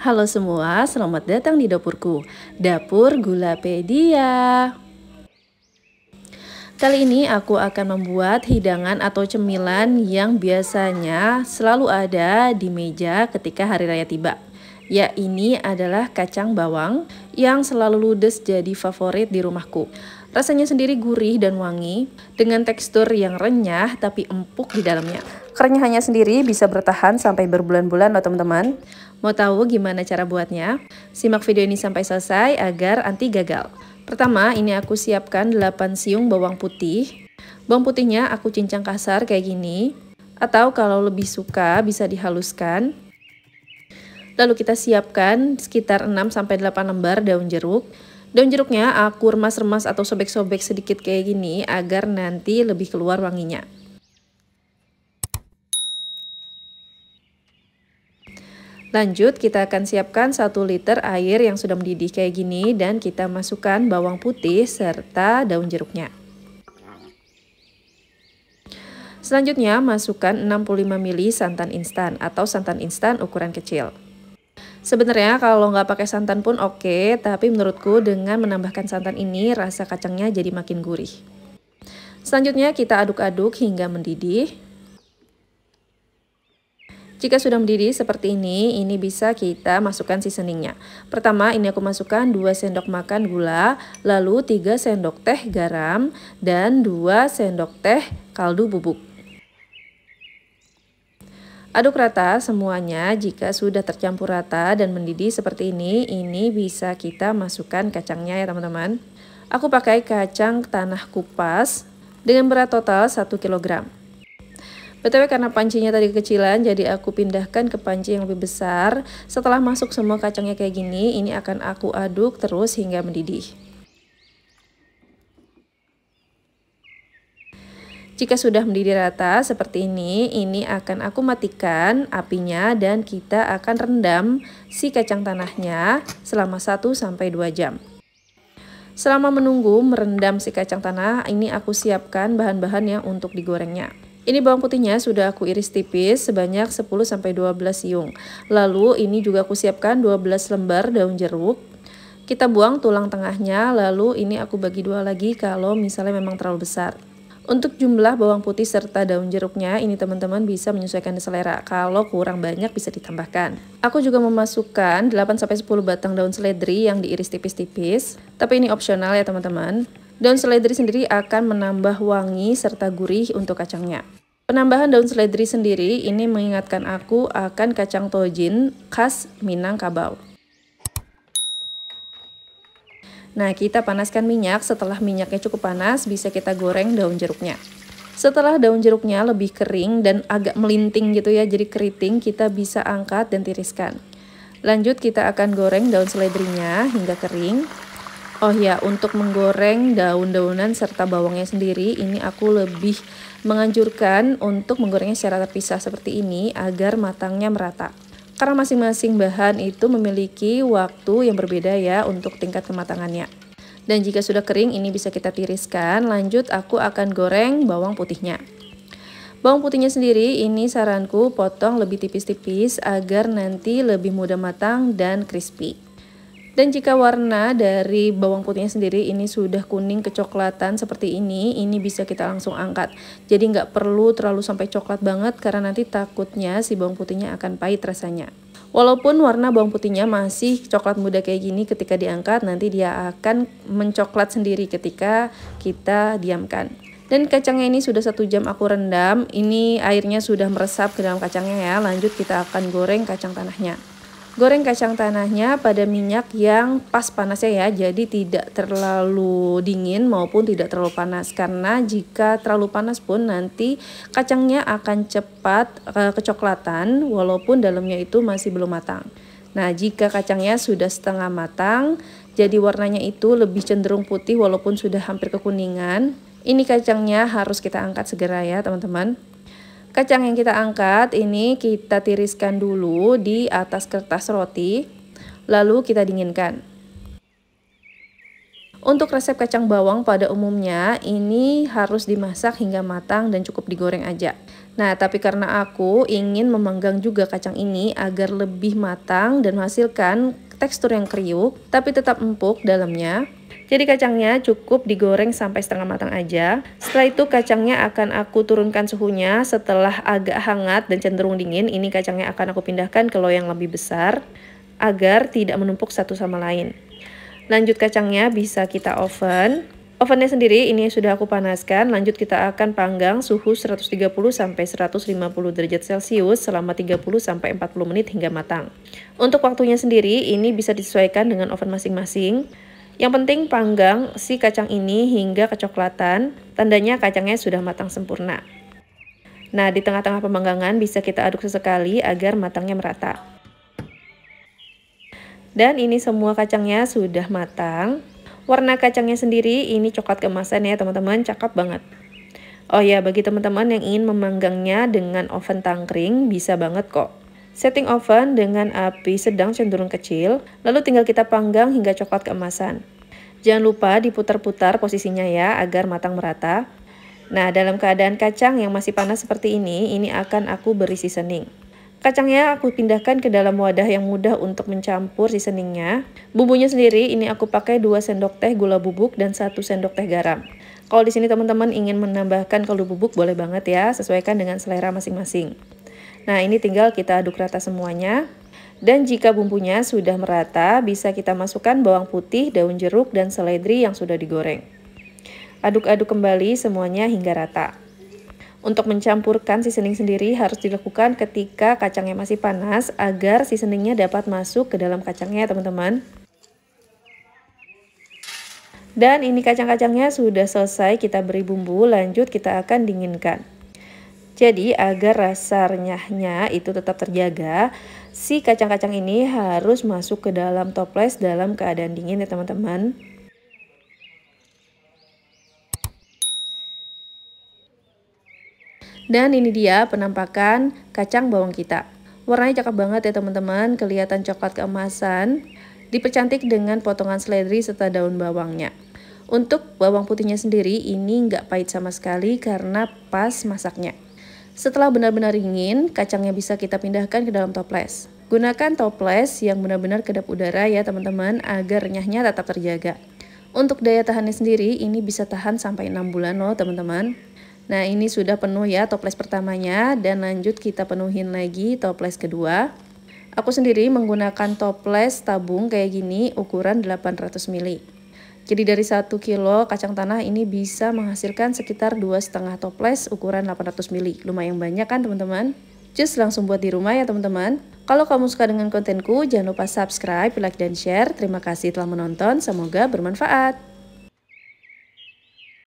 Halo semua, selamat datang di dapurku. Dapur Gulapedia. Kali ini aku akan membuat hidangan atau cemilan yang biasanya selalu ada di meja ketika hari raya tiba. Ya ini adalah kacang bawang yang selalu ludes jadi favorit di rumahku. Rasanya sendiri gurih dan wangi dengan tekstur yang renyah tapi empuk di dalamnya. Akarnya hanya sendiri bisa bertahan sampai berbulan-bulan loh teman-teman. Mau tahu gimana cara buatnya? Simak video ini sampai selesai agar anti gagal. Pertama, ini aku siapkan 8 siung bawang putih. Bawang putihnya aku cincang kasar kayak gini. Atau kalau lebih suka bisa dihaluskan. Lalu kita siapkan sekitar 6-8 lembar daun jeruk. Daun jeruknya aku remas-remas atau sobek-sobek sedikit kayak gini agar nanti lebih keluar wanginya. Lanjut, kita akan siapkan 1 liter air yang sudah mendidih kayak gini dan kita masukkan bawang putih serta daun jeruknya. Selanjutnya, masukkan 65 ml santan instan atau santan instan ukuran kecil. Sebenarnya kalau nggak pakai santan pun oke, tapi menurutku dengan menambahkan santan ini rasa kacangnya jadi makin gurih. Selanjutnya kita aduk-aduk hingga mendidih. Jika sudah mendidih seperti ini, ini bisa kita masukkan seasoningnya. Pertama, ini aku masukkan 2 sendok makan gula, lalu 3 sendok teh garam, dan 2 sendok teh kaldu bubuk. Aduk rata semuanya, jika sudah tercampur rata dan mendidih seperti ini, ini bisa kita masukkan kacangnya ya teman-teman. Aku pakai kacang tanah kupas dengan berat total 1 kg. BTW karena pancinya tadi kekecilan jadi aku pindahkan ke panci yang lebih besar. Setelah masuk semua kacangnya kayak gini, ini akan aku aduk terus hingga mendidih. Jika sudah mendidih rata seperti ini, ini akan aku matikan apinya dan kita akan rendam si kacang tanahnya selama 1 sampai 2 jam. Selama menunggu merendam si kacang tanah, ini aku siapkan bahan-bahannya bahan untuk digorengnya. Ini bawang putihnya sudah aku iris tipis sebanyak 10-12 siung. Lalu ini juga aku siapkan 12 lembar daun jeruk. Kita buang tulang tengahnya, lalu ini aku bagi dua lagi kalau misalnya memang terlalu besar. Untuk jumlah bawang putih serta daun jeruknya, ini teman-teman bisa menyesuaikan selera. Kalau kurang banyak bisa ditambahkan. Aku juga memasukkan 8-10 batang daun seledri yang diiris tipis-tipis. Tapi ini opsional ya teman-teman. Daun seledri sendiri akan menambah wangi serta gurih untuk kacangnya. Penambahan daun seledri sendiri ini mengingatkan aku akan kacang tojin khas Minangkabau. Nah, kita panaskan minyak. Setelah minyaknya cukup panas, bisa kita goreng daun jeruknya. Setelah daun jeruknya lebih kering dan agak melinting gitu ya, jadi keriting, kita bisa angkat dan tiriskan. Lanjut kita akan goreng daun seledrinya hingga kering. Oh ya, untuk menggoreng daun-daunan serta bawangnya sendiri, ini aku lebih menganjurkan untuk menggorengnya secara terpisah seperti ini agar matangnya merata. Karena masing-masing bahan itu memiliki waktu yang berbeda ya untuk tingkat kematangannya. Dan jika sudah kering, ini bisa kita tiriskan. Lanjut, aku akan goreng bawang putihnya. Bawang putihnya sendiri, ini saranku potong lebih tipis-tipis agar nanti lebih mudah matang dan crispy. Dan jika warna dari bawang putihnya sendiri ini sudah kuning kecoklatan seperti ini, ini bisa kita langsung angkat. Jadi nggak perlu terlalu sampai coklat banget karena nanti takutnya si bawang putihnya akan pahit rasanya. Walaupun warna bawang putihnya masih coklat muda kayak gini ketika diangkat nanti dia akan mencoklat sendiri ketika kita diamkan. Dan kacangnya ini sudah satu jam aku rendam, ini airnya sudah meresap ke dalam kacangnya ya, lanjut kita akan goreng kacang tanahnya. Goreng kacang tanahnya pada minyak yang pas panasnya ya, jadi tidak terlalu dingin maupun tidak terlalu panas. Karena jika terlalu panas pun nanti kacangnya akan cepat eh, kecoklatan walaupun dalamnya itu masih belum matang. Nah, jika kacangnya sudah setengah matang, jadi warnanya itu lebih cenderung putih walaupun sudah hampir kekuningan. Ini kacangnya harus kita angkat segera ya, teman-teman. Kacang yang kita angkat ini kita tiriskan dulu di atas kertas roti, lalu kita dinginkan. Untuk resep kacang bawang pada umumnya ini harus dimasak hingga matang dan cukup digoreng aja. Nah, tapi karena aku ingin memanggang juga kacang ini agar lebih matang dan menghasilkan tekstur yang kriuk tapi tetap empuk dalamnya, jadi kacangnya cukup digoreng sampai setengah matang aja. Setelah itu kacangnya akan aku turunkan suhunya setelah agak hangat dan cenderung dingin. Ini kacangnya akan aku pindahkan ke loyang lebih besar agar tidak menumpuk satu sama lain. Lanjut kacangnya bisa kita oven. Ovennya sendiri ini sudah aku panaskan, lanjut kita akan panggang suhu 130 sampai 150 derajat Celcius selama 30 sampai 40 menit hingga matang. Untuk waktunya sendiri ini bisa disesuaikan dengan oven masing-masing. Yang penting panggang si kacang ini hingga kecoklatan, tandanya kacangnya sudah matang sempurna. Nah, di tengah-tengah pemanggangan bisa kita aduk sesekali agar matangnya merata. Dan ini semua kacangnya sudah matang. Warna kacangnya sendiri ini coklat kemasan ya teman-teman, cakep banget. Oh ya, bagi teman-teman yang ingin memanggangnya dengan oven tangkring bisa banget kok. Setting oven dengan api sedang cenderung kecil, lalu tinggal kita panggang hingga coklat keemasan. Jangan lupa diputar-putar posisinya ya agar matang merata. Nah, dalam keadaan kacang yang masih panas seperti ini, ini akan aku beri seasoning. Kacangnya aku pindahkan ke dalam wadah yang mudah untuk mencampur seasoningnya. Bumbunya sendiri ini aku pakai 2 sendok teh gula bubuk dan 1 sendok teh garam. Kalau di sini teman-teman ingin menambahkan kaldu bubuk boleh banget ya, sesuaikan dengan selera masing-masing. Nah ini tinggal kita aduk rata semuanya. Dan jika bumbunya sudah merata, bisa kita masukkan bawang putih, daun jeruk, dan seledri yang sudah digoreng. Aduk-aduk kembali semuanya hingga rata. Untuk mencampurkan seasoning sendiri harus dilakukan ketika kacangnya masih panas agar seasoningnya dapat masuk ke dalam kacangnya teman-teman. Dan ini kacang-kacangnya sudah selesai kita beri bumbu, lanjut kita akan dinginkan. Jadi agar rasa renyahnya itu tetap terjaga, si kacang-kacang ini harus masuk ke dalam toples dalam keadaan dingin ya teman-teman. Dan ini dia penampakan kacang bawang kita. Warnanya cakep banget ya teman-teman, kelihatan coklat keemasan. Dipercantik dengan potongan seledri serta daun bawangnya. Untuk bawang putihnya sendiri ini nggak pahit sama sekali karena pas masaknya. Setelah benar-benar dingin, kacangnya bisa kita pindahkan ke dalam toples. Gunakan toples yang benar-benar kedap udara ya teman-teman agar renyahnya tetap terjaga. Untuk daya tahannya sendiri ini bisa tahan sampai 6 bulan loh teman-teman. Nah ini sudah penuh ya toples pertamanya dan lanjut kita penuhin lagi toples kedua. Aku sendiri menggunakan toples tabung kayak gini ukuran 800 mili. Jadi dari 1 kilo kacang tanah ini bisa menghasilkan sekitar 2,5 toples ukuran 800 ml. Lumayan banyak kan teman-teman? Just langsung buat di rumah ya teman-teman. Kalau kamu suka dengan kontenku, jangan lupa subscribe, like, dan share. Terima kasih telah menonton, semoga bermanfaat.